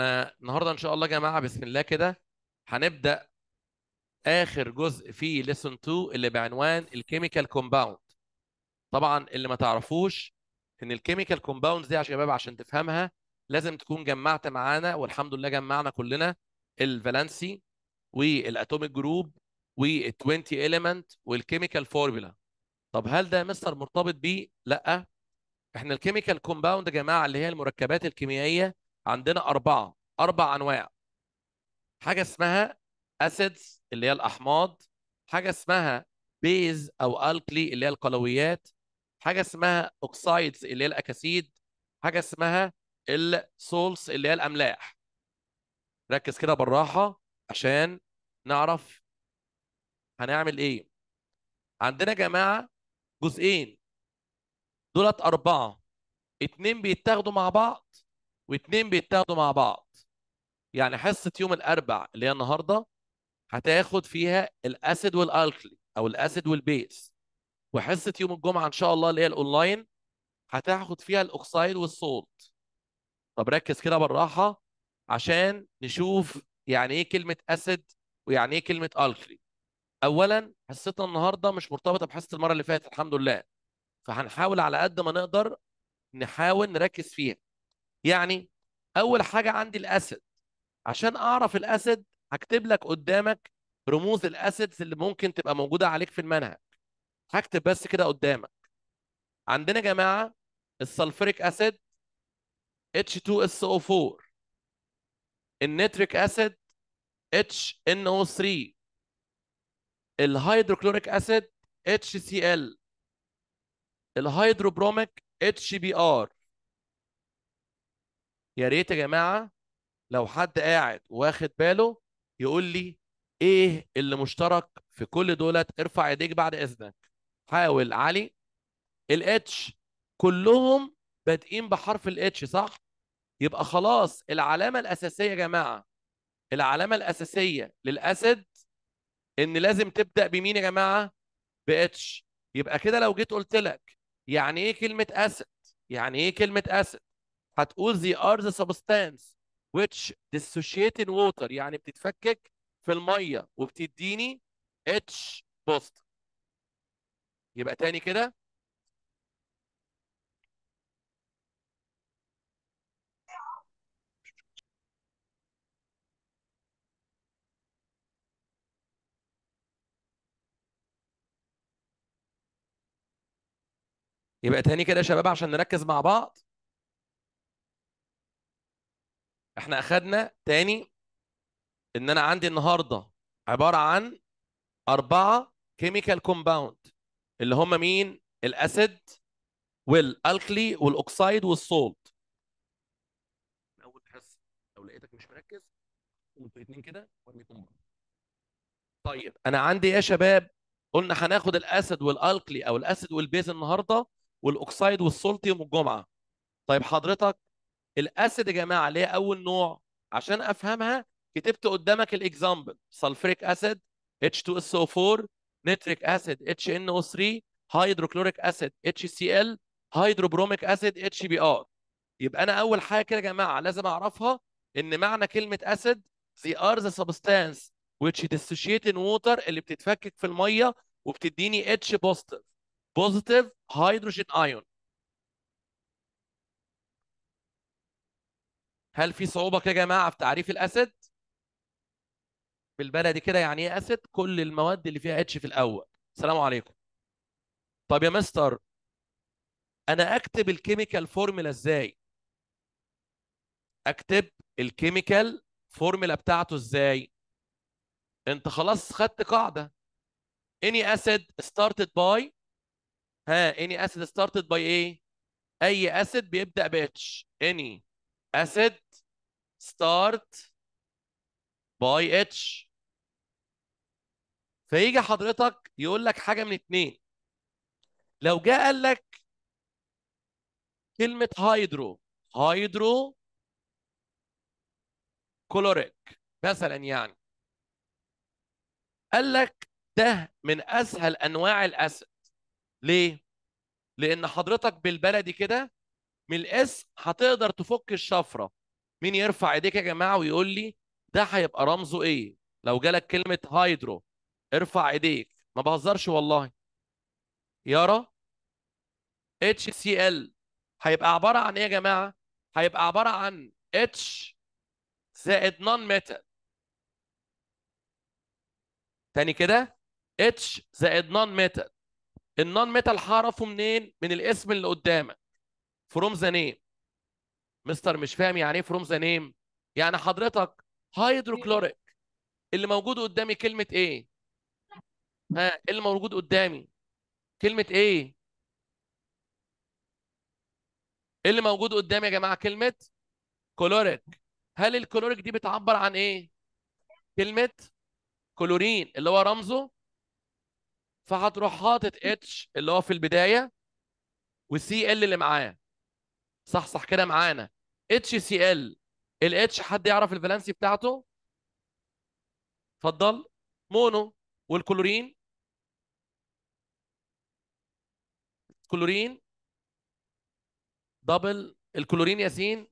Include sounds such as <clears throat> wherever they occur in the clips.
احنا النهارده ان شاء الله يا جماعه بسم الله كده هنبدا اخر جزء في ليسون 2 اللي بعنوان الكيميكال كومباوند طبعا اللي ما تعرفوش ان الكيميكال كومباوند دي يا شباب عشان تفهمها لازم تكون جمعت معانا والحمد لله جمعنا كلنا الفالنسي والاتوميك جروب وال20 اليمنت والكيميكال فورمولا طب هل ده مستر مرتبط بيه لا احنا الكيميكال كومباوند يا جماعه اللي هي المركبات الكيميائيه عندنا أربعة أربع أنواع حاجة اسمها أسيدز اللي هي الأحماض حاجة اسمها بيز أو ألكلي اللي هي القلويات حاجة اسمها أوكسايدز اللي هي الأكاسيد حاجة اسمها السولس اللي هي الأملاح ركز كده بالراحة عشان نعرف هنعمل إيه عندنا يا جماعة جزئين دولت أربعة اتنين بيتاخدوا مع بعض واثنين بيتاخدوا مع بعض يعني حصه يوم الاربع اللي هي النهارده هتاخد فيها الاسيد والالكلي او الاسيد والبيس وحصه يوم الجمعه ان شاء الله اللي هي الاونلاين هتاخد فيها الاوكسايد والصوت طب ركز كده بالراحه عشان نشوف يعني ايه كلمه اسيد ويعني ايه كلمه الكلي اولا حصتنا النهارده مش مرتبطه بحصه المره اللي فاتت الحمد لله فهنحاول على قد ما نقدر نحاول نركز فيها يعني اول حاجه عندي الاسيد عشان اعرف الاسيد هكتب لك قدامك رموز الاسيدز اللي ممكن تبقى موجوده عليك في المنهج هكتب بس كده قدامك عندنا يا جماعه السلفوريك اسيد H2SO4 النيتريك اسيد HNO3 الهيدروكلوريك اسيد HCl الهيدروبروميك HBr يا ريت يا جماعه لو حد قاعد واخد باله يقول لي ايه اللي مشترك في كل دولت ارفع ايديك بعد اذنك حاول علي الاتش كلهم بادئين بحرف الاتش صح يبقى خلاص العلامه الاساسيه يا جماعه العلامه الاساسيه للاسد ان لازم تبدا بمين يا جماعه باتش يبقى كده لو جيت قلت لك يعني ايه كلمه اسد يعني ايه كلمه اسد هتقول they are the substance which dissociate in water يعني بتتفكك في الميه وبتديني H بوست يبقى تاني كده يبقى تاني كده يا شباب عشان نركز مع بعض احنا اخدنا تاني ان انا عندي النهارده عباره عن اربعه كيميكال كومباوند اللي هم مين؟ الاسيد والالكلي والاكسايد والصولت. اول حصه لو لقيتك مش مركز اتنين كده وارميكم طيب انا عندي يا شباب قلنا هناخد الاسيد والالكلي او الاسيد والبيز النهارده والاكسايد والصولت يوم الجمعه. طيب حضرتك الاسيد يا جماعه اللي هي اول نوع عشان افهمها كتبت قدامك الاكزامبل سلفريك اسيد H2SO4 نيتريك اسيد HNO3 هيدروكلوريك اسيد HCl هيدروبروميك اسيد HBr يبقى انا اول حاجه كده يا جماعه لازم اعرفها ان معنى كلمه اسيد they are the substance which dissociate in water اللي بتتفكك في الميه وبتديني H positive positive hydrogen ion هل في صعوبه كده يا جماعه في تعريف الاسيد بالبلدي كده يعني ايه اسيد كل المواد اللي فيها اتش في الاول السلام عليكم طب يا مستر انا اكتب الكيميكال فورمولا ازاي اكتب الكيميكال فورمولا بتاعته ازاي انت خلاص خدت قاعده إني أسيد ستارتد باي ها إني أسيد ستارتد باي ايه اي أسيد بيبدا باتش. إني acid start by H فيجي حضرتك يقول لك حاجه من اتنين لو جه قال لك كلمه هيدرو هيدرو كلوريك مثلا يعني قال لك ده من اسهل انواع الاسد ليه لان حضرتك بالبلدي كده من الاسم هتقدر تفك الشفره مين يرفع ايديك يا جماعه ويقول لي ده هيبقى رمزه ايه لو جالك كلمه هايدرو ارفع ايديك ما بهزرش والله يارا اتش سي ال هيبقى عباره عن ايه يا جماعه هيبقى عباره عن اتش زائد نون ميتال تاني كده اتش زائد نون ميتال النون ميتال هعرفه منين من الاسم اللي قدامك فروم ذا نيم مستر مش فاهم يعني ايه فروم ذا نيم يعني حضرتك هيدروكلوريك اللي موجود قدامي كلمه ايه ها اللي موجود قدامي كلمه ايه اللي موجود قدامي يا جماعه كلمه كلوريك هل الكلوريك دي بتعبر عن ايه كلمه كلورين اللي هو رمزه فهتروح حاطط اتش اللي هو في البدايه وسي ال اللي معاه صح صح كده معانا اتش سي ال الاتش حد يعرف الفالنسي بتاعته اتفضل مونو والكلورين كلورين دبل الكلورين ياسين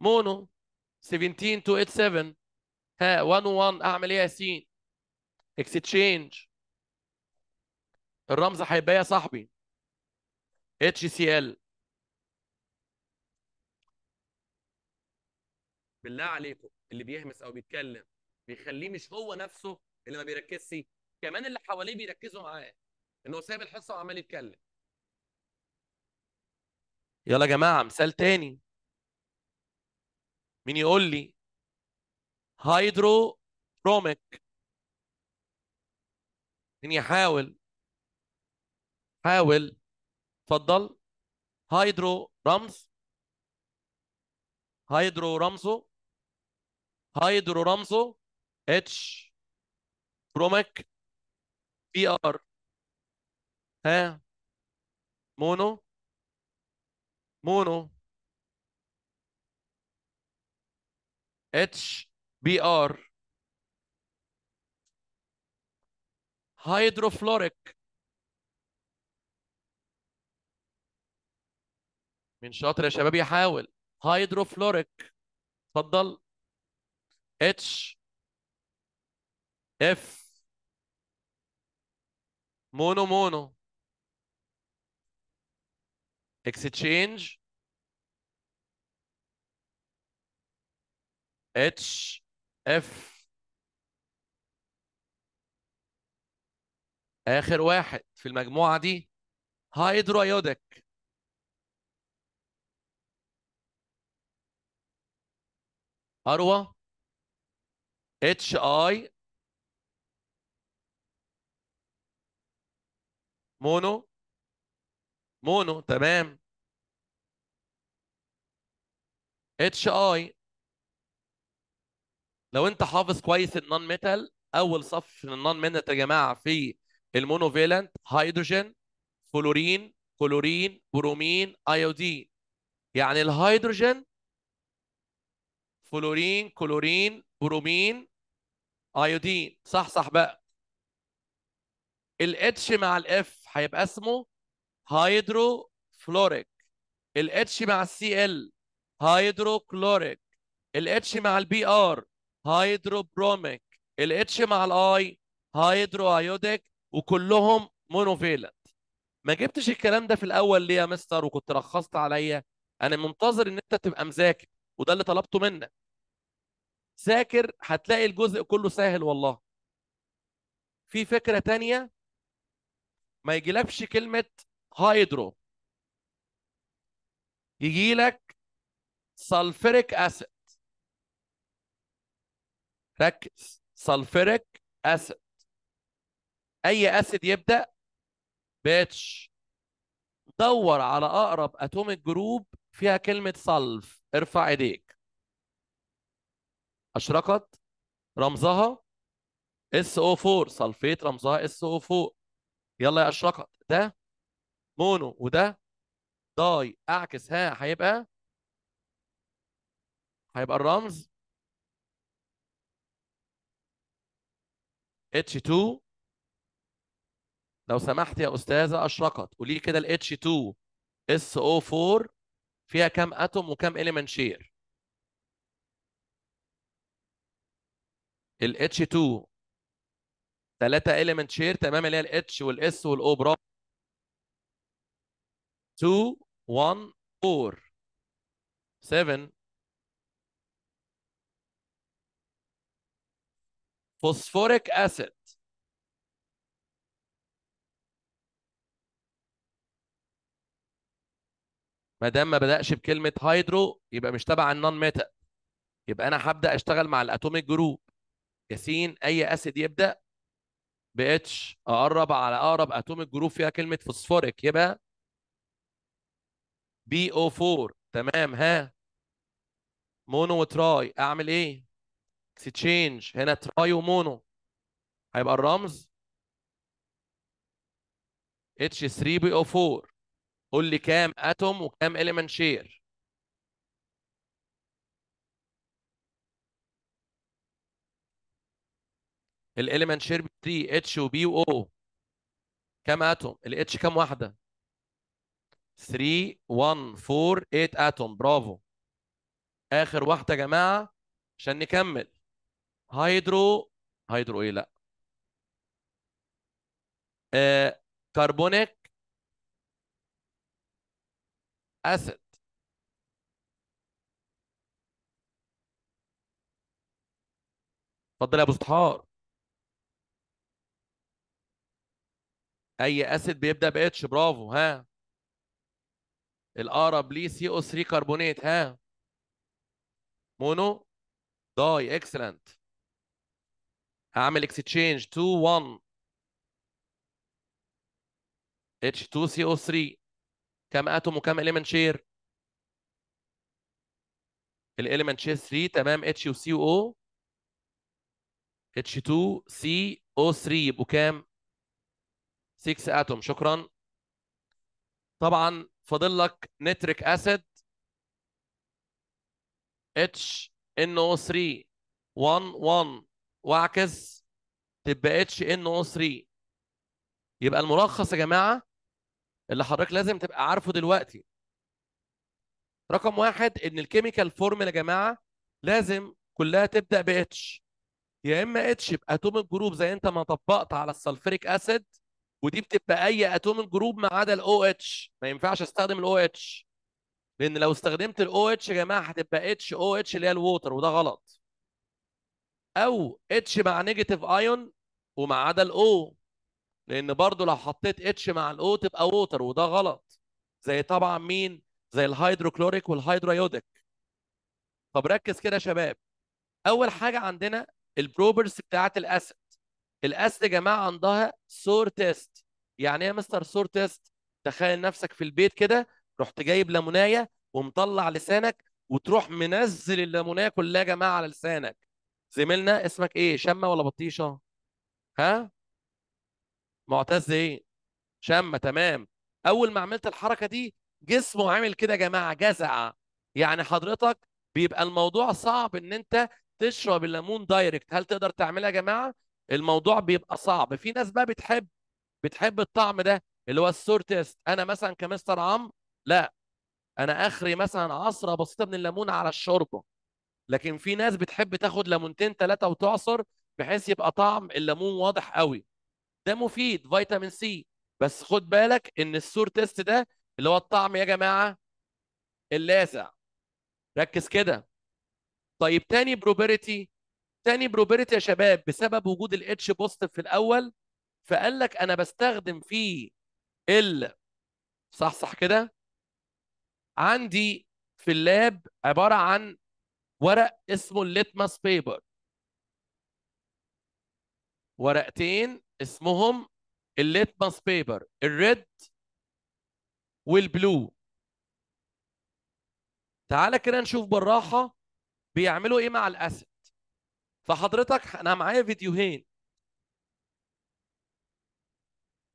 مونو 17287 ها 101 اعمل ايه ياسين اكستشينج الرمز هيبقى إيه يا صاحبي اتش سي ال بالله عليكم اللي بيهمس او بيتكلم بيخليه مش هو نفسه اللي ما بيركزش كمان اللي حواليه بيركزوا معاه ان هو سايب الحصه وعمال يتكلم يلا يا جماعه مثال تاني مين يقول لي هيدرو بروميك مين يحاول حاول اتفضل هيدرو رمز هيدرو رمزه هيدرو رمزه اتش برومك بي ار ها مونو مونو اتش بي ار هيدروفلوريك من شاطر يا شباب يحاول هيدروفلوريك اتفضل اتش اف مونو مونو exchange اتش اف اخر واحد في المجموعه دي هايدرو ايوديك اروى اتش اي مونو مونو تمام اتش اي لو انت حافظ كويس النون ميتال اول صف من النون ميتال يا جماعه في المونوفيلنت هيدروجين فلورين كلورين برومين ايودين يعني الهيدروجين فلورين كلورين برومين ايودين آه، صح صح بقى الاتش مع الاف هيبقى اسمه هيدرو فلوريك الاتش مع السي ال هيدروكلوريك الاتش مع البي ار هيدروبروميك الاتش مع الاي هيدرو ايوديك وكلهم مونوفيلنت ما جبتش الكلام ده في الاول ليه يا مستر وكنت رخصت عليا انا منتظر ان انت تبقى مذاكر وده اللي طلبته منك ذاكر هتلاقي الجزء كله سهل والله في فكره تانية ما يجيلكش كلمه هيدرو يجيلك سلفريك اسيد ركز سلفريك اسيد اي اسيد يبدا باتش دور على اقرب اتوميك جروب فيها كلمه سلف ارفع ايديك أشرقت رمزها SO4 صلفيت رمزها SO4 يلا يا أشرقت ده مونو وده داي أعكس ها هيبقى هيبقى الرمز H2 لو سمحت يا أستاذة أشرقت قولي كده ال H2 SO4 فيها كام أتوم وكام إليمنت شير ال H2 ثلاثة element شير تمام اللي هي ال H وال S وال O برافو 2 1 4 7 phosphoric acid ما دام ما بدأش بكلمة هيدرو يبقى مش تبع النون ميتال يبقى أنا هبدأ أشتغل مع الأتوميك جروب ياسين اي اسيد يبدا ب اتش اقرب على اقرب اتوميك جروب فيها كلمه فوسفوريك يبقى بي او 4 تمام ها مونو وتراي اعمل ايه؟ تشينج هنا تراي ومونو هيبقى الرمز اتش 3 بي او 4 قول لي كام اتوم وكام اليمنت شير الاليمنت شير 3 اتش وبي واو كم اتوم الاتش كم واحده 3 1 4 8 اتوم برافو اخر واحده يا جماعه عشان نكمل هيدرو هيدرو ايه لا آه... كربونيك اسيد اتفضل يا ابو صحار اي اسيد بيبدا ب اتش برافو ها الاقرب ليه سي او 3 كربونات ها مونو داي اكسلنت هعمل اكستشينج 2 1 اتش 2 سي او 3 كم اتوم وكم اليمنت شير الاليمنت شير 3 تمام اتش وسي او اتش 2 سي او 3 يبقوا كام 6 اتوم شكرا طبعا فاضل لك نيتريك اسيد اتش ان او 3 1 1 واعكس تبقى اتش ان او 3 يبقى الملخص يا جماعه اللي حضرتك لازم تبقى عارفه دلوقتي رقم واحد ان الكيميكال فورمولا يا جماعه لازم كلها تبدا ب اتش يا اما اتش يبقى اتوميك جروب زي انت ما طبقت على السلفريك اسيد ودي بتبقى اي اتومن جروب ما عدا الاو اتش ما ينفعش استخدم الاو اتش لان لو استخدمت الاو اتش يا جماعه هتبقى اتش او اتش اللي هي الووتر وده غلط او اتش مع نيجاتيف ايون وما عدا الاو لان برضو لو حطيت اتش مع الاو تبقى ووتر وده غلط زي طبعا مين زي الهيدروكلوريك والهيدرويوديك طب ركز كده يا شباب اول حاجه عندنا البروبرز بتاعه الاسيد الأس يا جماعة عندها سور تيست يعني ايه يا مستر سور تيست تخيل نفسك في البيت كده رحت جايب ليمونايه ومطلع لسانك وتروح منزل الليمونايه كلها يا جماعه على لسانك زميلنا اسمك ايه شمه ولا بطيشه ها معتز ايه شمه تمام اول ما عملت الحركه دي جسمه عامل كده يا جماعه جزع يعني حضرتك بيبقى الموضوع صعب ان انت تشرب الليمون دايركت هل تقدر تعملها يا جماعه الموضوع بيبقى صعب في ناس بقى بتحب بتحب الطعم ده اللي هو السور تيست انا مثلا كمستر عمرو لا انا اخري مثلا عصره بسيطه من الليمون على الشوربه لكن في ناس بتحب تاخد ليمونتين ثلاثه وتعصر بحيث يبقى طعم الليمون واضح قوي ده مفيد فيتامين سي بس خد بالك ان السور تيست ده اللي هو الطعم يا جماعه اللاذع ركز كده طيب تاني بروبرتي تاني بروبرتي يا شباب بسبب وجود الاتش بوزيتيف في الاول فقال لك انا بستخدم فيه ال صح صح كده عندي في اللاب عباره عن ورق اسمه الليتماس بيبر ورقتين اسمهم الليتماس بيبر الريد والبلو تعالى كده نشوف بالراحه بيعملوا ايه مع الاسيد فحضرتك انا معايا فيديوهين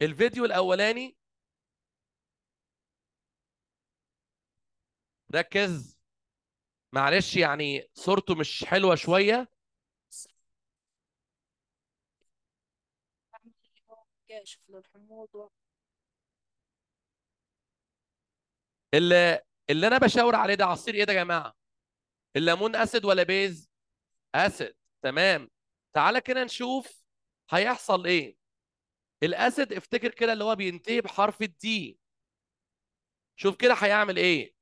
الفيديو الاولاني ركز معلش يعني صورته مش حلوه شويه اللي اللي انا بشاور عليه ده عصير ايه ده يا جماعه الليمون اسيد ولا بيز اسيد تمام تعالى كده نشوف هيحصل ايه الاسيد افتكر كده اللي هو بينتهي بحرف الدي شوف كده هيعمل ايه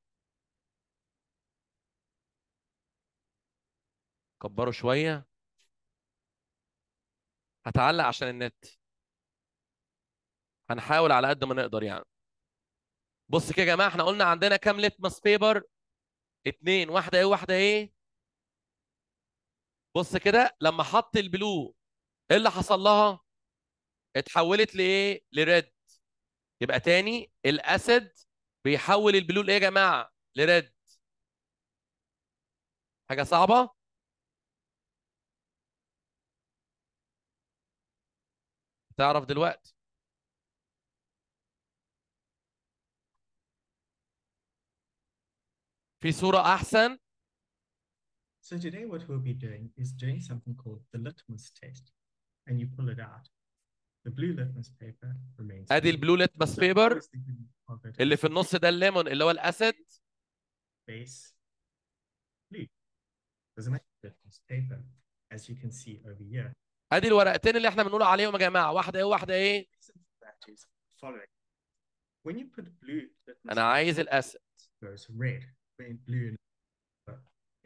كبره شويه هتعلق عشان النت هنحاول على قد ما نقدر يعني بص كده يا جماعه احنا قلنا عندنا كام لتمس بيبر اتنين واحده ايه واحده ايه بص كده لما حط البلو ايه اللي حصل لها؟ اتحولت لايه؟ لريد يبقى تاني الاسد بيحول البلو لايه يا جماعه؟ لريد حاجه صعبه؟ تعرف دلوقتي في صورة أحسن So today what we'll be doing is doing something called the litmus test. And you pull it out. The blue litmus paper remains. ادي البلو litmus paper اللي في النص ده الليمون اللي هو الاسيد. Base blue. Doesn't the litmus paper as you can see over here. ادي الورقتين اللي احنا بنقول عليهم يا جماعه واحده ايه واحده ايه؟ When you put blue, انا عايز الاسيد. Goes red. Blue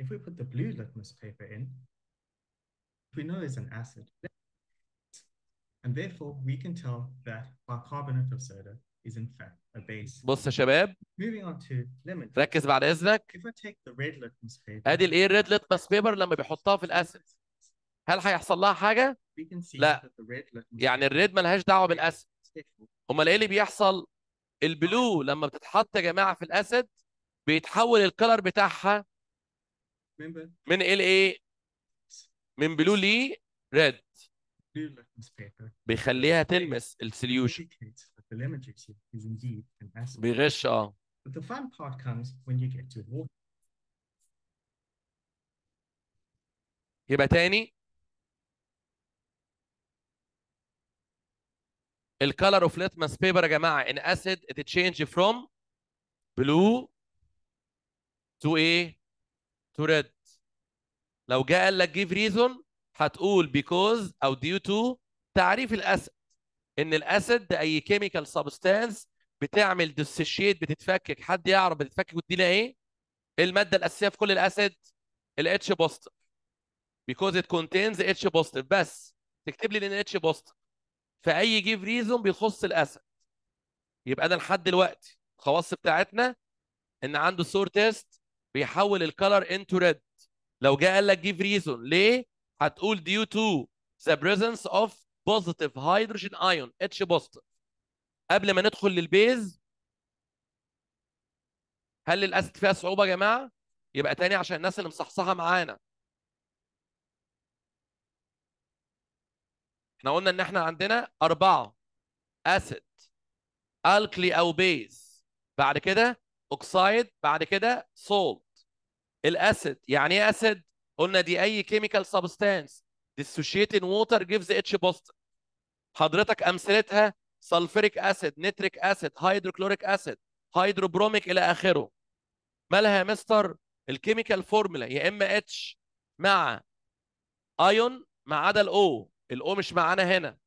If we put the blue litmus paper in, we know it's an acid. And therefore, we can tell that bicarbonate of soda is in fact a base. بص يا شباب Moving on to lemon. ركز بعد اذنك If I take the red litmus paper, ادي الايه الريد litmus paper لما بيحطها في الاسيد هل هيحصل لها حاجه؟ لا يعني الريد مالهاش دعوه بالاسيد امال ايه اللي بيحصل؟ البلو لما بتتحط يا جماعه في الاسيد بيتحول الكلر بتاعها من ال اي من بلو لي ريد بيخليها تلمس السوليوشن بيغش اه يبقى تاني ال color of litmus paper يا جماعة in acid it change from blue to a ترد لو جاء قال لك جيف ريزون هتقول بيكوز او ديو تو تعريف الاسيد ان الاسيد ده اي كيميكال سبستانس بتعمل ديسوشيت بتتفكك حد يعرف بتتفكك وتدينا ايه؟ الماده الاساسيه في كل الاسيد الاتش بوزيتيف بيكوز ات كونتينز اتش بوزيتيف بس تكتب لي ان اتش بوزيتيف فاي جيف ريزون بيخص الاسيد يبقى انا لحد دلوقتي الخواص بتاعتنا ان عنده سور تيست بيحول الكالر انتو ريد لو جه قال لك جيف ريزون ليه هتقول ديو تو ذا بريزنس اوف بوزيتيف هيدروجين ايون اتش بوزيتيف قبل ما ندخل للبيز هل الاسيد فيها صعوبه يا جماعه يبقى تاني عشان الناس اللي مصحصحه معانا احنا قلنا ان احنا عندنا اربعه اسيد الكلي او بيز بعد كده اوكسايد بعد كده سولت الاسيد يعني ايه اسيد قلنا دي اي كيميكال سبستانس ديسوشيتين ووتر جيفز اتش بوزيتيف حضرتك امثلتها سلفوريك اسيد نيتريك اسيد هيدروكلوريك اسيد هيدروبروميك الى اخره مالها يا مستر الكيميكال فورمولا يا اما اتش مع ايون ما عدا الاو الاو مش معانا هنا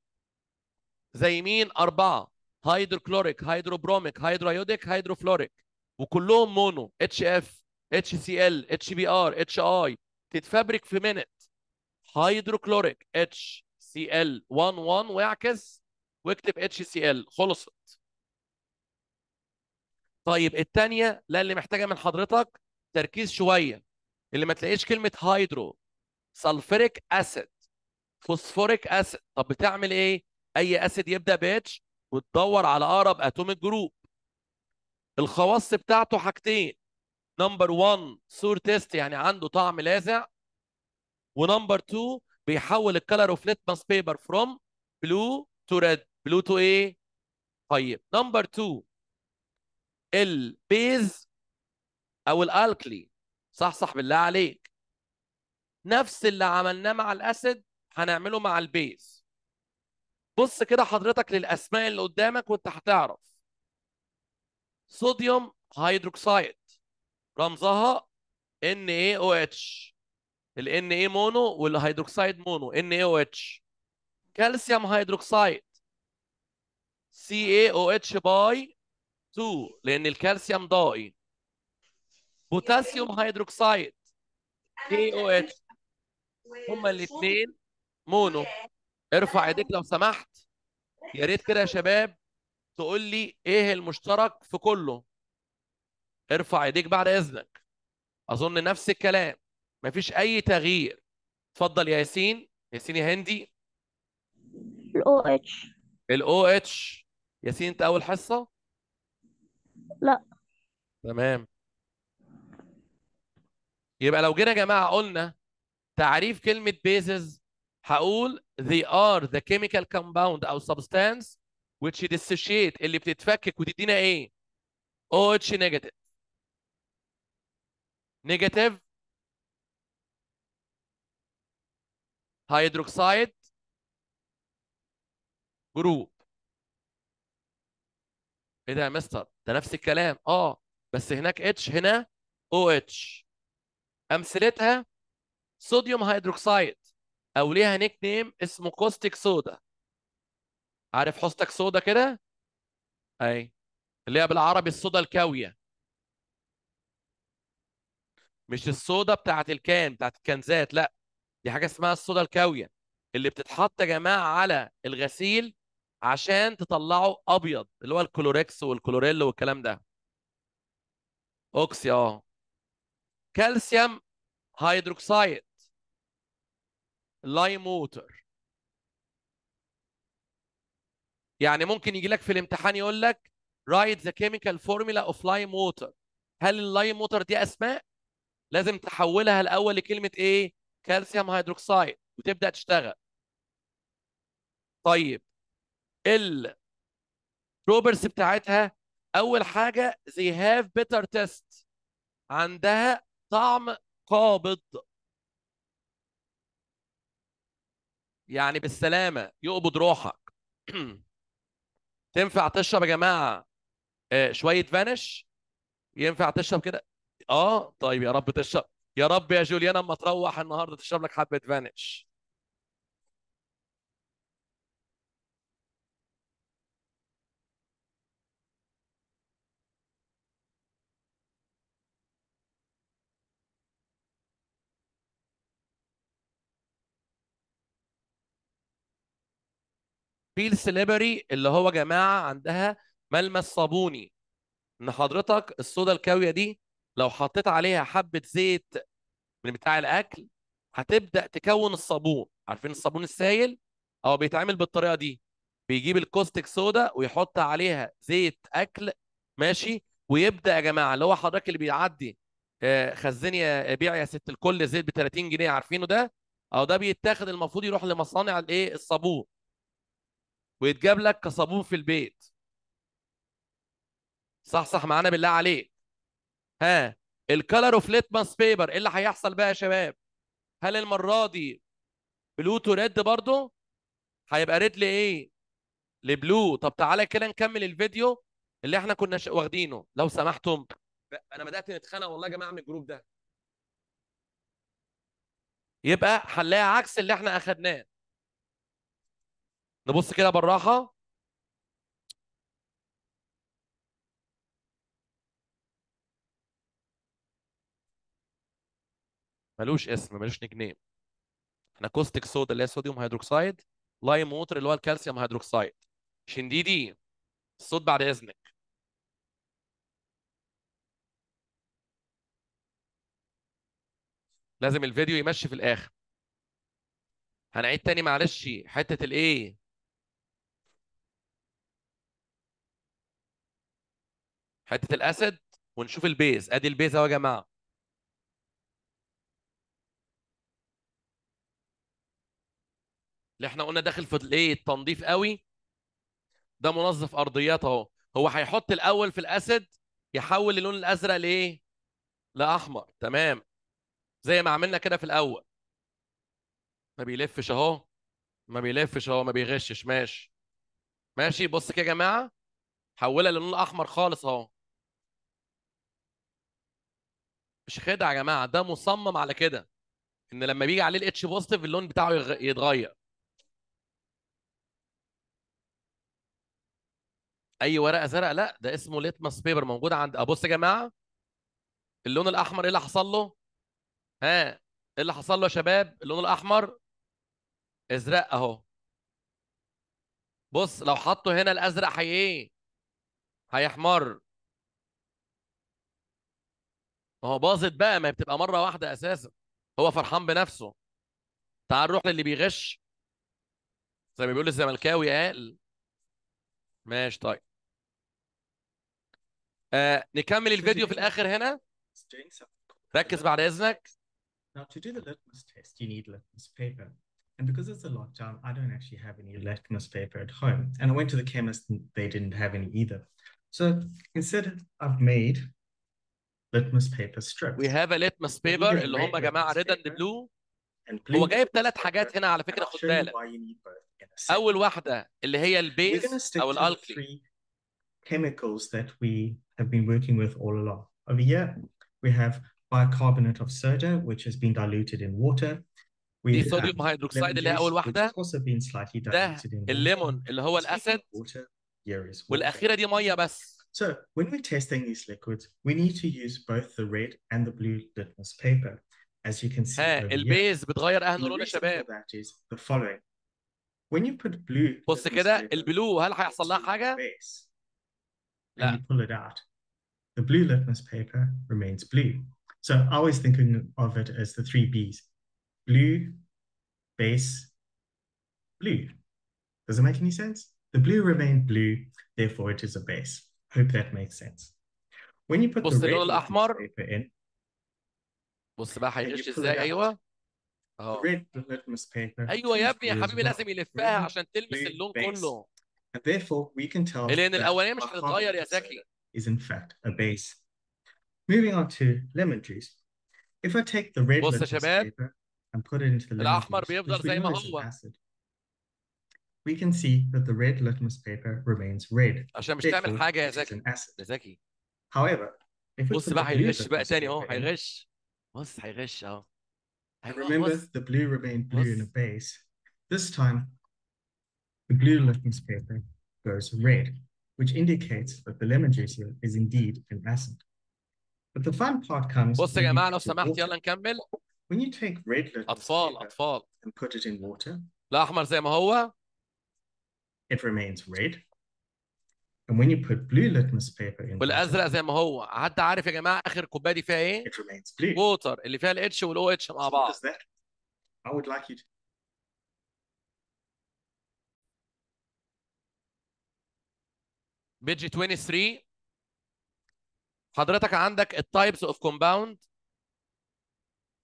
زي مين اربعه هيدروكلوريك هيدروبروميك هيدرويوديك هيدروفلوريك وكلهم مونو اتش اف اتش سي ال اتش بي ار اتش اي تتفبرك في منت هيدروكلوريك اتش سي ال 1 1 واعكس واكتب اتش سي ال خلصت طيب الثانيه لا اللي محتاجه من حضرتك تركيز شويه اللي ما تلاقيش كلمه هيدرو سلفريك اسيد فوسفوريك اسيد طب بتعمل ايه اي اسيد يبدا باتش وتدور على اقرب اتوميك جروب الخواص بتاعته حاجتين نمبر 1 سور تيست يعني عنده طعم لاذع ونمبر 2 بيحول الكلر اوف ليتمس بيبر فروم بلو تو ريد بلو تو ايه طيب نمبر 2 البيز او الالكلي صح صح بالله عليك نفس اللي عملناه مع الاسيد هنعمله مع البيز بص كده حضرتك للاسماء اللي قدامك وانت هتعرف صوديوم هيدروكسيد رمزها NaOH ال Na مونو والهيدروكسيد مونو NaOH كالسيوم هيدروكسيد CaOH باي 2 لأن الكالسيوم ضائي بوتاسيوم هيدروكسيد KOH هما الاثنين مونو ارفع ايديك لو سمحت يا ريت كده يا شباب تقول لي ايه المشترك في كله ارفع ايديك بعد اذنك اظن نفس الكلام مفيش اي تغيير اتفضل يا ياسين ياسين يا هندي الاو اتش الاو اتش ياسين انت اول حصه لا تمام يبقى لو جينا يا جماعه قلنا تعريف كلمه بيزز هقول they are the chemical compound او substance which dissociate اللي بتتفكك وتدينا ايه؟ OH negative. نيجاتيف hydroxide جروب. ايه ده يا مستر؟ ده نفس الكلام اه بس هناك اتش هنا او اتش امثلتها صوديوم هيدروكسيد او ليها نيك نيم اسمه كوستيك صودا عارف حصتك سودا كده اي اللي هي بالعربي الصودا الكاويه مش الصودا بتاعت الكان بتاعت الكنزات لا دي حاجه اسمها الصودا الكاويه اللي بتتحط يا جماعه على الغسيل عشان تطلعه ابيض اللي هو الكلوريكس والكلوريل والكلام ده اوكسي اه كالسيوم هيدروكسايد لايم ووتر يعني ممكن يجي لك في الامتحان يقول لك write the chemical formula of lime water هل اللايم ووتر دي اسماء لازم تحولها الاول لكلمه ايه كالسيوم هيدروكسيد وتبدا تشتغل طيب البروبرز بتاعتها اول حاجه they have بيتر تيست عندها طعم قابض يعني بالسلامه يقبض روحك <clears throat> تنفع تشرب يا جماعه آه، شويه فانش ينفع تشرب كده اه طيب يا رب تشرب يا رب يا جوليانا اما تروح النهارده تشرب لك حبه فانش في السليبري اللي هو جماعه عندها ملمس صابوني ان حضرتك الصودا الكاويه دي لو حطيت عليها حبه زيت من بتاع الاكل هتبدا تكون الصابون عارفين الصابون السائل او بيتعمل بالطريقه دي بيجيب الكوستيك صودا ويحط عليها زيت اكل ماشي ويبدا يا جماعه اللي هو حضرتك اللي بيعدي آه، خزني يا بيع يا ست الكل زيت ب 30 جنيه عارفينه ده او ده بيتاخد المفروض يروح لمصانع الايه الصابون ويتجاب لك كصابون في البيت صح صح معانا بالله عليك ها الكلر اوف ليتماس بيبر ايه اللي هيحصل بقى يا شباب هل المره دي بلو تو ريد برضه هيبقى ريد لايه لبلو طب تعالى كده نكمل الفيديو اللي احنا كنا واخدينه لو سمحتم انا بدات نتخانق والله يا جماعه من الجروب ده يبقى هنلاقي عكس اللي احنا اخدناه نبص كده بالراحه ملوش اسم ملوش نيك نيم احنا كوستيك صودا اللي هي صوديوم هيدروكسيد لايم ووتر اللي هو الكالسيوم هيدروكسيد شنديدي الصوت بعد اذنك لازم الفيديو يمشي في الاخر هنعيد تاني معلش حته الايه حته الاسيد ونشوف البيز ادي البيز اهو يا جماعه اللي احنا قلنا داخل في الايه التنظيف قوي ده منظف ارضيات اهو هو هيحط الاول في الاسيد يحول اللون الازرق لايه لاحمر تمام زي ما عملنا كده في الاول ما بيلفش اهو ما بيلفش اهو ما بيغشش ماشي ماشي بص كده يا جماعه حولها للون الاحمر خالص اهو مش خدع يا جماعه ده مصمم على كده ان لما بيجي عليه الاتش بوزيتيف اللون بتاعه يتغير اي ورقه زرق لا ده اسمه ليتمس بيبر موجود عند ابص يا جماعه اللون الاحمر ايه اللي حصل له ها ايه اللي حصل له يا شباب اللون الاحمر ازرق اهو بص لو حطوا هنا الازرق هي ايه هيحمر ما هو باظت بقى ما بتبقى مره واحده اساسا هو فرحان بنفسه تعال نروح للي بيغش زي ما بيقول الزملكاوي قال ماشي طيب آه نكمل الفيديو في الاخر هنا ركز بعد اذنك Now to do the litmus test you need litmus paper and because it's a lockdown I don't actually have any litmus paper at home and I went to the chemist and they didn't have any either so instead I've made litmus paper strip. We have a litmus paper اللي هم جماعه red and blue. هو جايب ثلاث حاجات هنا على خد بالك. اول اللي هي البيز او الالكلي. chemicals that we have been working with all along. Over here, we have bicarbonate of soda, which has been diluted in water. We have hydroxide هيدروكسيد اللي هي Also been slightly diluted in water. ده الليمون اللي هو الاسيد. Water. Here is water. دي بس. So when we're testing these liquids, we need to use both the red and the blue litmus paper. As you can see ها the بتغير اهله That is the following. When you put blue بص كده البلو هل هيحصل And you pull it out. The blue litmus paper remains blue. So I always thinking of it as the three Bs. Blue, base, blue. Does it make any sense? The blue remained blue, therefore it is a base. Hope that makes sense. When you put the اللون الاحمر in, بص بقى هيغش ازاي ايوه اهو ايوه يا ابني يا حبيبي لازم يلفها عشان تلمس اللون كله And therefore we can tell لان الاولانيه مش هتتغير يا زكي is in fact a base. Moving on to lemon juice. If I take the red litmus paper and put it into the lemon الاحمر juice, بيفضل زي ما هو acid, we can see that the red litmus paper remains red. However, if بص بقى هيغش بقى Remember the blue remained blue in a base. This time, the blue litmus paper goes red, which indicates that the lemon juice is indeed an acid. But the fun part comes. When you take red litmus paper and put it in water. it remains red. And when you put blue litmus paper in والازرق زي ما هو حد عارف يا جماعه اخر كوبايه دي فيها ايه؟ it remains blue. ووتر اللي فيها الاتش والاو اتش مع بعض. So that? I would like you to بيج 23 حضرتك عندك التايبس اوف كومباوند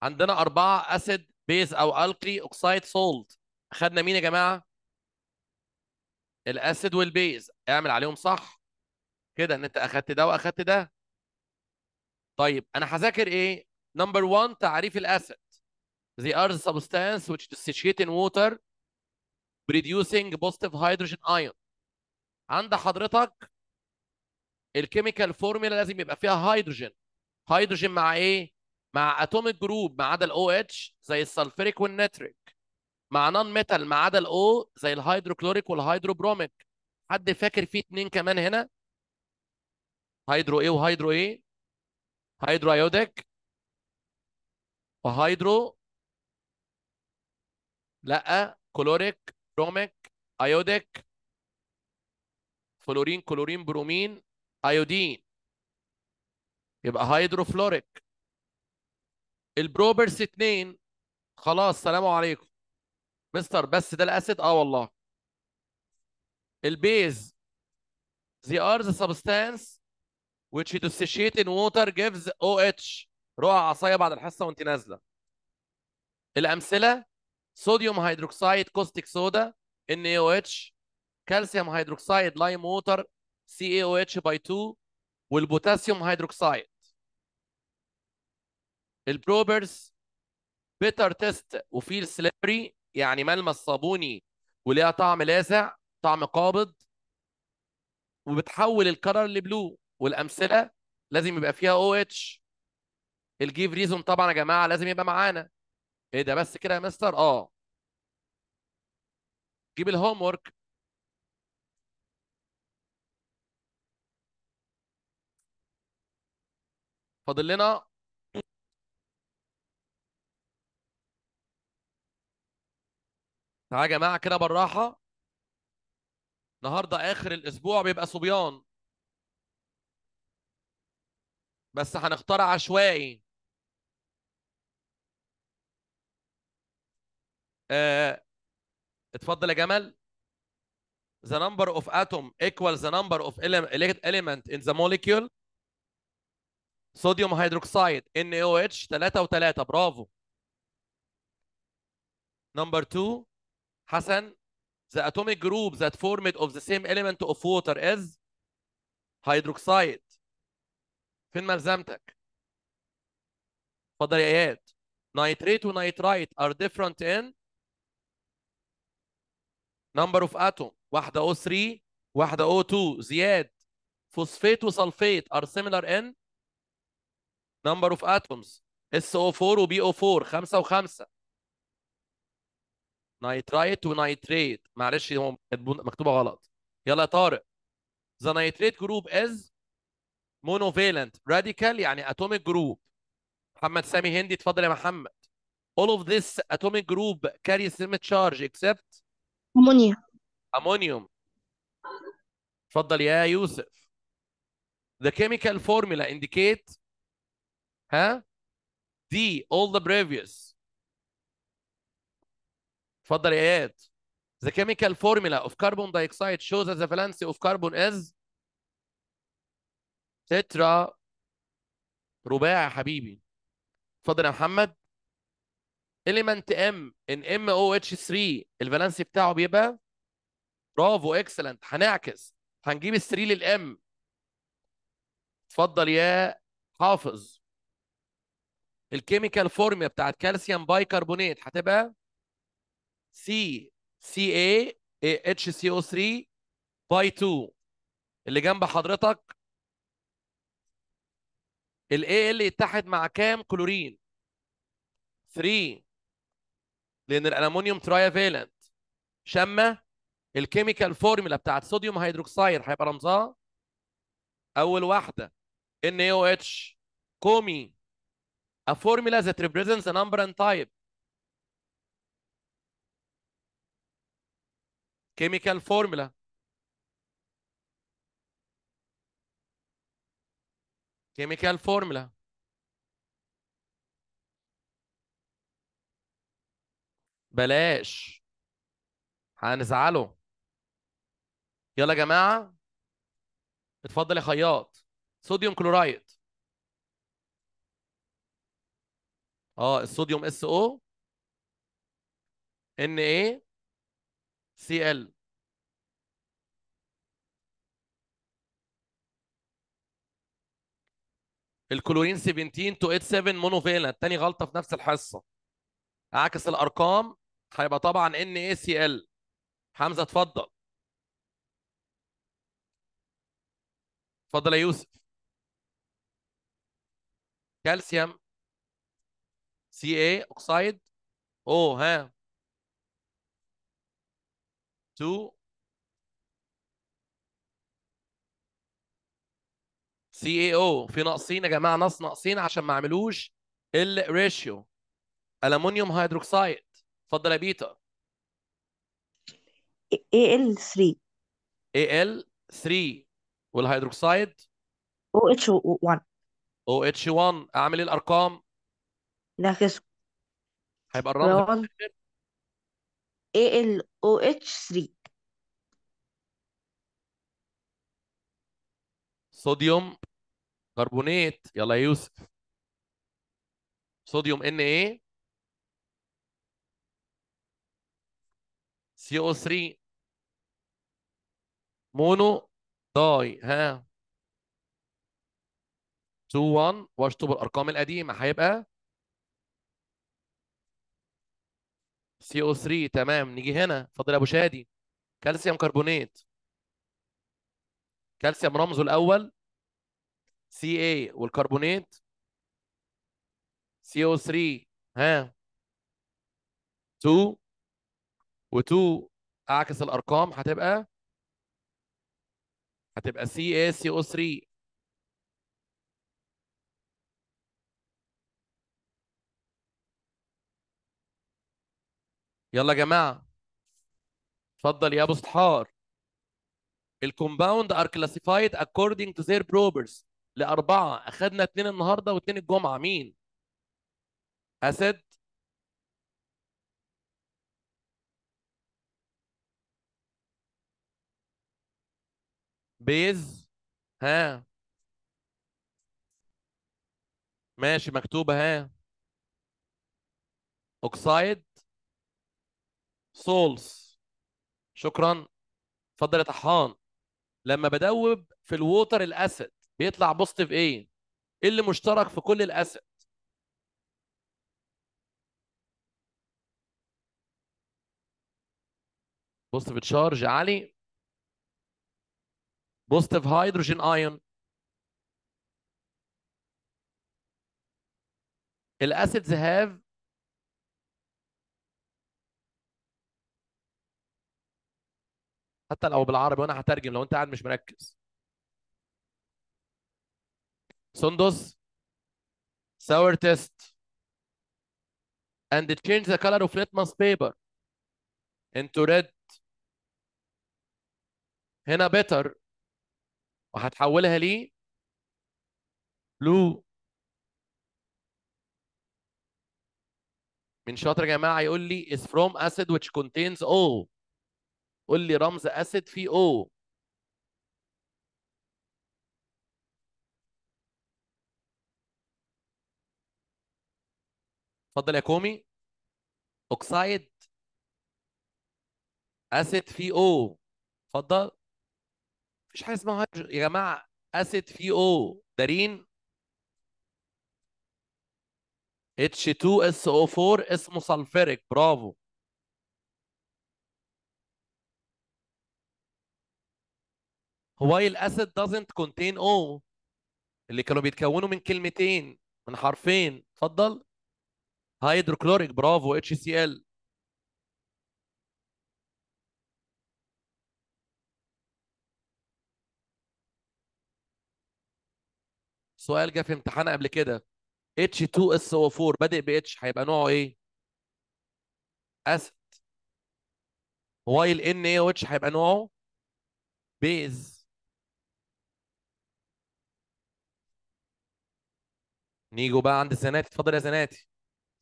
عندنا اربعه اسيد بيز او القلي اوكسايد سولت اخذنا مين يا جماعه الاسيد والبيز اعمل عليهم صح كده ان انت اخدت ده واخدت ده طيب انا هذاكر ايه نمبر 1 تعريف الاسيد they ار سبستانس substance which dissociate in water producing positive hydrogen ion عند حضرتك الكيميكال فورميلا لازم يبقى فيها هيدروجين هيدروجين مع ايه مع اتوميك جروب ما عدا الاو اتش زي السلفريك والنيتريك مع نون ميتال ما عدا الاو زي الهيدروكلوريك والهيدروبروميك حد فاكر في اتنين كمان هنا هيدرو ايه وهيدرو ايه هيدرو ايوديك وهيدرو لا كلوريك بروميك ايوديك فلورين كلورين برومين ايودين يبقى هيدروفلوريك البروبرس اتنين خلاص سلام عليكم مستر بس ده الاسيد اه والله البيز زي ار ذا سبستانس which dissociate in water gives OH رقع عصايه بعد الحصه وانت نازله الامثله صوديوم هيدروكسيد كوستيك سودا NaOH كالسيوم هيدروكسيد لايم ووتر CaOH باي 2 والبوتاسيوم هيدروكسيد البروبرز بيتر تيست وفيل سليبري يعني ملمس صابوني وليها طعم لاسع طعم قابض وبتحول الكلر لبلو والامثله لازم يبقى فيها او اتش الجيف ريزون طبعا يا جماعه لازم يبقى معانا ايه ده بس كده يا مستر اه جيب الهوم ورك فاضل لنا تعالوا يا جماعه كده بالراحه النهارده اخر الاسبوع بيبقى صبيان بس هنختار عشوائي آه. اتفضل يا جمال the number of atom equals the number of element in the molecule صوديوم هيدروكسيد NaOH 3 و3 برافو نمبر 2 حسن the atomic group that formed of the same element of water is hydroxide فين ملزمتك؟ اتفضل يا اياد nitrate و nitrite are different in number of atom واحدة O3 واحدة O2 زياد و sulfate are similar in number of atoms SO4 و BO4 خمسة وخمسة نايترايت ونايتريت معلش هم مكتوبه غلط يلا يا طارق the nitrate group is monovalent radical يعني atomic group محمد سامي هندي اتفضل يا محمد all of this atomic group carry same charge except ammonia ammonium اتفضل يا يوسف the chemical formula indicate ها huh? D all the previous اتفضل يا اياد The chemical formula of carbon dioxide shows that the valency of carbon is تترا رباع يا حبيبي اتفضل يا محمد element M in MOH3 الفالنسي بتاعه بيبقى برافو اكسلنت هنعكس هنجيب ال 3 للام اتفضل يا حافظ الكيميكال فورميا بتاعت كالسيوم بايكربونات هتبقى سي سي اي اتش سي او 3 باي 2 اللي جنب حضرتك الاي ال يتحد مع كام كلورين 3 لان الالومنيوم تراي فالنت شمه الكيميكال فورمولا بتاعت صوديوم هيدروكسيد هيبقى رمزها اول واحده NaOH كومي a formula that represents a number and type chemical formula chemical formula بلاش هنزعله يلا يا جماعه اتفضل يا خياط صوديوم كلورايد اه الصوديوم اس او ان ايه سي ال الكلورين 17 تو 87 مونوفيلنت تاني غلطه في نفس الحصه اعكس الارقام هيبقى طبعا ان اي سي ال حمزه اتفضل اتفضل يا يوسف كالسيوم سي اي اوكسايد اوه ها تو سي اي او في ناقصين يا جماعه ناس ناقصين عشان ما عملوش الريشيو الومنيوم هيدروكسيد اتفضل يا بيتا ال 3 اي ال 3 والهيدروكسيد اتش 1 او اتش 1 اعمل ايه الارقام؟ ناقص هيبقى الرمز ال OH3 صوديوم كربونات يلا يا يوسف صوديوم ان ايه سي او 3 مونو داي ها 2 1 واشطب الارقام القديمه هيبقى سي او 3 تمام نيجي هنا فاضل يا ابو شادي كالسيوم كربونات كالسيوم رمزه الاول سي اي والكربونات سي او 3 ها 2 و2 اعكس الارقام هتبقى هتبقى سي اي سي او 3 يلا يا جماعه اتفضل يا ابو استحار الكومباوند ار كلاسيفايد أكوردينج تو زير بروبرز لاربعه اخذنا اثنين النهارده واثنين الجمعه مين؟ اسيد بيز ها ماشي مكتوبه ها اوكسايد سولز شكرا اتفضل يا طحان لما بدوب في الووتر الاسيد بيطلع بوزيتيف ايه ايه اللي مشترك في كل الاسيد بوزيتيف تشارج عالي بوزيتيف هيدروجين ايون الاسيدز هاف حتى لو بالعربي وانا هترجم لو انت قاعد مش مركز سندوس ساور تيست and change the color of litmus paper into red هنا بيتر وهتحولها لي بلو من شاطر يا جماعه يقول لي is from acid which contains O قول لي رمز اسيد في او اتفضل يا كومي اوكسايد اسيد في او اتفضل مفيش حاجه اسمها يا جماعه اسيد في او دارين H2SO4 اسمه سلفيريك برافو while acid doesn't contain O اللي كانوا بيتكونوا من كلمتين من حرفين اتفضل هيدروكلوريك برافو اتش سي ال سؤال جه في امتحان قبل كده H2SO4 بادئ ب إيه؟ H هيبقى نوعه ايه؟ اسيد وايل NaOH هيبقى نوعه بيز نيجو بقى عند زناتي اتفضل يا زناتي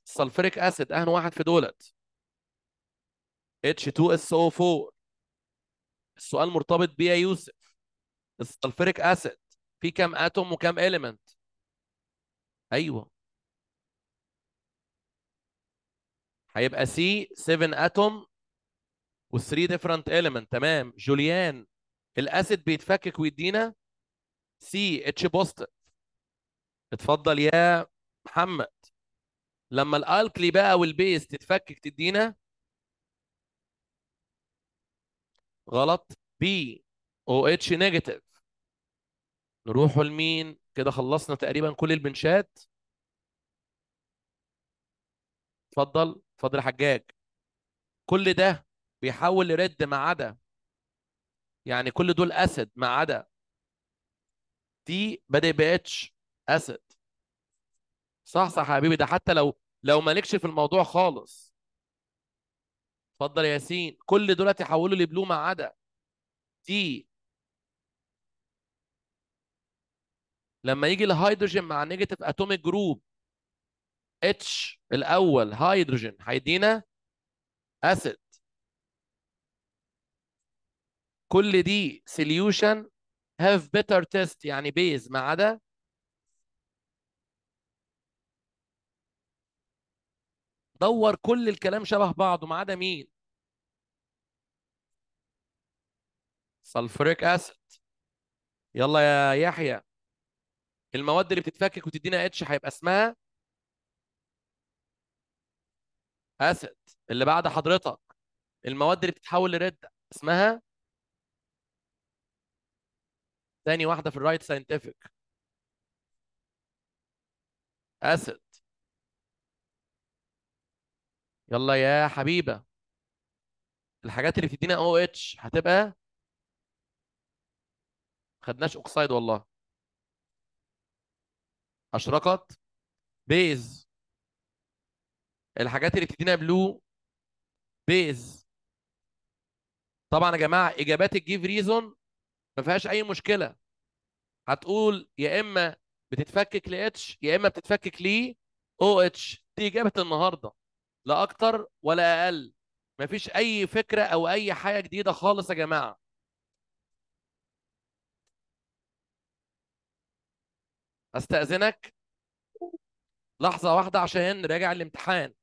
السلفريك اسيد اهون واحد في دولت H2SO4 السؤال مرتبط بيه يا يوسف السلفريك اسيد في كام اتوم وكام اليمنت ايوه هيبقى سي 7 اتوم و3 ديفرنت اليمنت تمام جوليان الاسيد بيتفكك ويدينا سي اتش بوستر اتفضل يا محمد لما الالكلي بقى والبيس تتفكك تدينا غلط بي او اتش نيجاتيف نروحوا لمين كده خلصنا تقريبا كل البنشات اتفضل اتفضل يا حجاج كل ده بيحول لريد ما عدا يعني كل دول اسيد ما عدا دي بدا يبقى اتش اسد صح صح يا حبيبي ده حتى لو لو مالكش في الموضوع خالص اتفضل يا ياسين كل دول هيحولوا لبلو ما عدا دي لما يجي الهيدروجين مع نيجاتيف اتوميك جروب اتش الاول هيدروجين هيدينا اسيد كل دي سوليوشن هاف بيتر تيست يعني بيز ما عدا دور كل الكلام شبه بعضه ما عدا مين؟ سلفوريك اسيد يلا يا يحيى المواد اللي بتتفكك وتدينا اتش هيبقى اسمها اسيد اللي بعد حضرتك المواد اللي بتتحول لريد اسمها ثاني واحده في الرايت ساينتفك اسيد يلا يا حبيبه الحاجات اللي بتدينا او اتش هتبقى خدناش اوكسايد والله اشرقت بيز الحاجات اللي بتدينا بلو بيز طبعا يا جماعه اجابات الجيف ريزون ما فيهاش اي مشكله هتقول يا اما بتتفكك لاتش يا اما بتتفكك ل او اتش دي اجابه النهارده لا اكتر ولا اقل مفيش اي فكره او اي حاجه جديده خالص يا جماعه استاذنك لحظه واحده عشان راجع الامتحان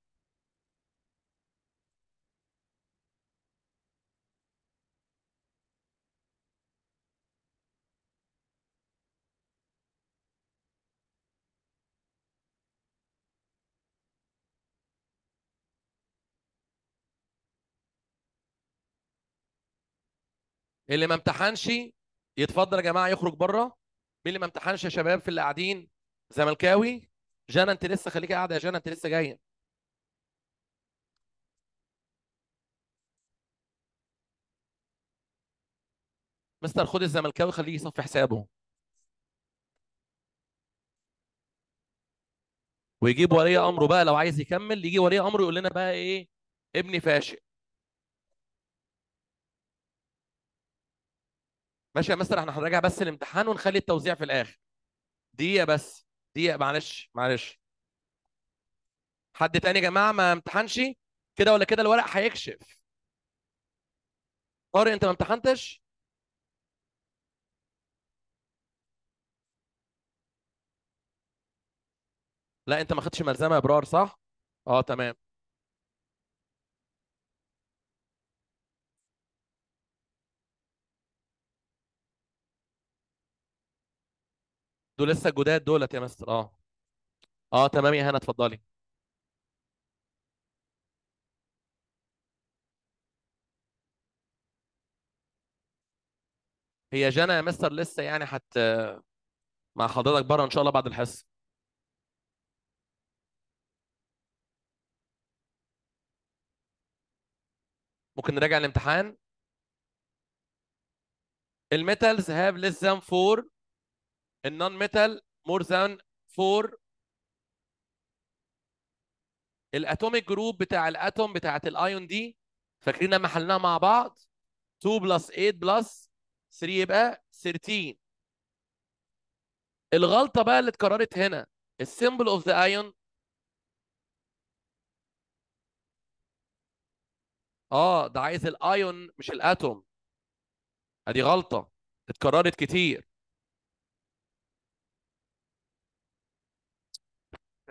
اللي ما امتحنش يتفضل يا جماعه يخرج بره مين اللي ما امتحنش يا شباب في اللي قاعدين زملكاوي جانا انت لسه خليك قاعده يا جانا انت لسه جايه مستر خد الزملكاوي خليه يصفي حسابه ويجيب ولي امره بقى لو عايز يكمل يجي ولي امره يقول لنا بقى ايه ابني فاشل ماشي يا مستر احنا هنراجع بس الامتحان ونخلي التوزيع في الاخر دقيقه بس دقيقه معلش معلش حد تاني يا جماعه ما امتحنش كده ولا كده الورق هيكشف طارق انت ما امتحنتش لا انت ما خدتش ملزمه ابرار صح اه تمام دول لسه جداد دولت يا مستر اه اه تمام يا هنا اتفضلي هي جانا يا مستر لسه يعني هت مع حضرتك بره ان شاء الله بعد الحصه ممكن نراجع الامتحان الميتالز هاف less than 4 النون ميتال مور ذان 4 الاتوميك جروب بتاع الاتوم بتاعت الايون دي فاكرين لما حلناها مع بعض 2 بلس 8 بلس 3 يبقى 13 الغلطه بقى اللي اتكررت هنا السيمبل اوف ذا ايون اه ده عايز الايون مش الاتوم ادي غلطه اتكررت كتير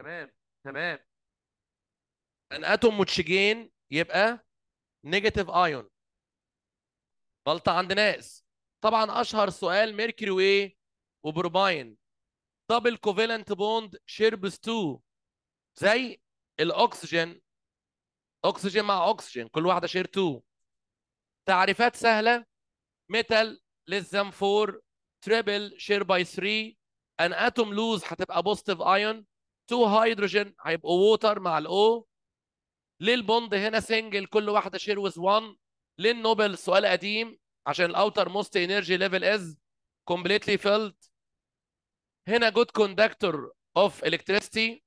تمام تمام ان اتوم متشجين يبقى نيجاتيف ايون غلطه عند ناس طبعا اشهر سؤال ميركوري وايه وبروباين دبل كوفالنت بوند شيربس 2 زي الاكسجين اكسجين مع اكسجين كل واحده شير 2 تعريفات سهله ميتال ليس than 4 تريبل شير باي 3 ان اتوم لوز هتبقى بوزيتيف ايون تو هيدروجين هيبقوا ووتر مع الاو ليه البوند هنا سنجل كل واحده شير ويز 1 ليه النوبل سؤال قديم عشان الاوتر موست انرجي ليفل از كومبليتلي فيلد هنا جود كوندكتور اوف الكتريستي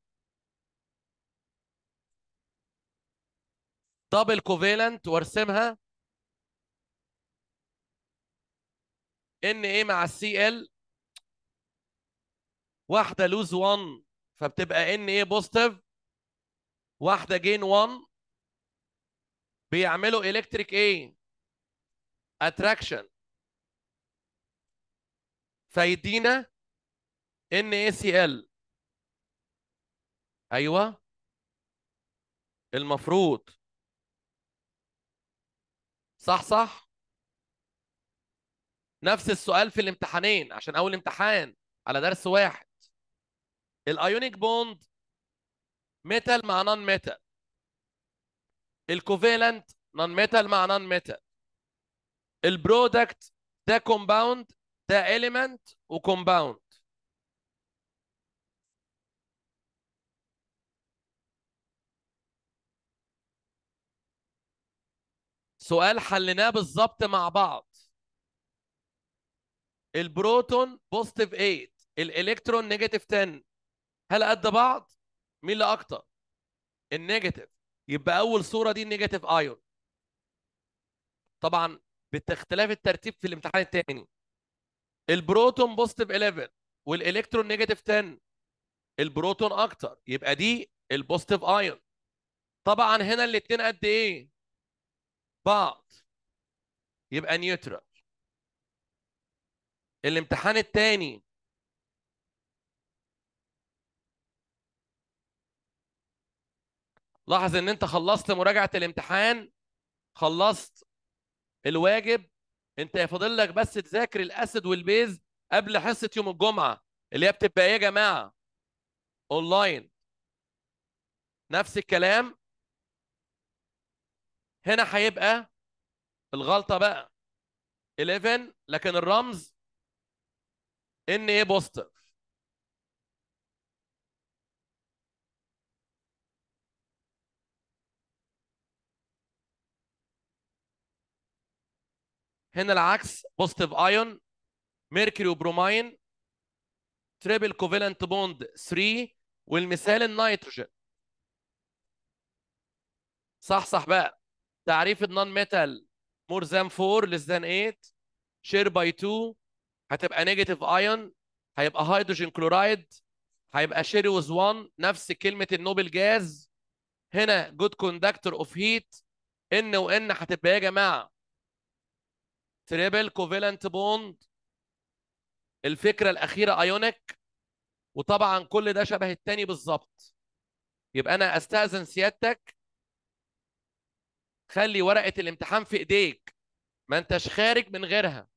دبل كوفالنت وارسمها ان ايه مع السي ال واحده لوز 1 فبتبقى ان ايه بوزيتيف واحده جين 1 بيعملوا الكتريك ايه اتراكشن فيدينا ان اي سي ال ايوه المفروض صح صح نفس السؤال في الامتحانين عشان اول امتحان على درس واحد الايونيك بوند ميتال مع نون ميتال الكوفالنت نون ميتال مع نون ميتال البرودكت ده كومباوند ده اليمنت وكومباوند سؤال حليناه بالظبط مع بعض البروتون بوزيتيف 8 الالكترون نيجاتيف 10 هل قد بعض مين اللي اكتر النيجاتيف يبقى اول صوره دي النيجاتيف ايون طبعا باختلاف الترتيب في الامتحان الثاني البروتون بوزيتيف 11 والالكترون نيجاتيف 10 البروتون اكتر يبقى دي البوزيتيف ايون طبعا هنا الاثنين قد ايه بعض يبقى نيوترال الامتحان الثاني لاحظ ان انت خلصت مراجعه الامتحان خلصت الواجب انت فاضل لك بس تذاكر الاسد والبيز قبل حصه يوم الجمعه اللي هي بتبقى ايه يا جماعه اونلاين نفس الكلام هنا هيبقى الغلطه بقى 11 لكن الرمز ان ايه بوزيتيف هنا العكس بوزيتيف ايون ميركوري وبروماين تريبل كوفالنت بوند 3 والمثال النيتروجين صح صح بقى تعريف النون ميتال مور ذان 4 ليس ذان 8 شير باي 2 هتبقى نيجاتيف ايون هيبقى هيدروجين كلورايد هيبقى وز 1 نفس كلمه النوبل جاز هنا جود كوندكتور اوف هيت ان وان هتبقى إيه يا جماعه تريبل كوفيلنت بوند الفكره الاخيره ايونيك وطبعا كل ده شبه التاني بالظبط يبقى انا استاذن سيادتك خلي ورقه الامتحان في ايديك ما انتش خارج من غيرها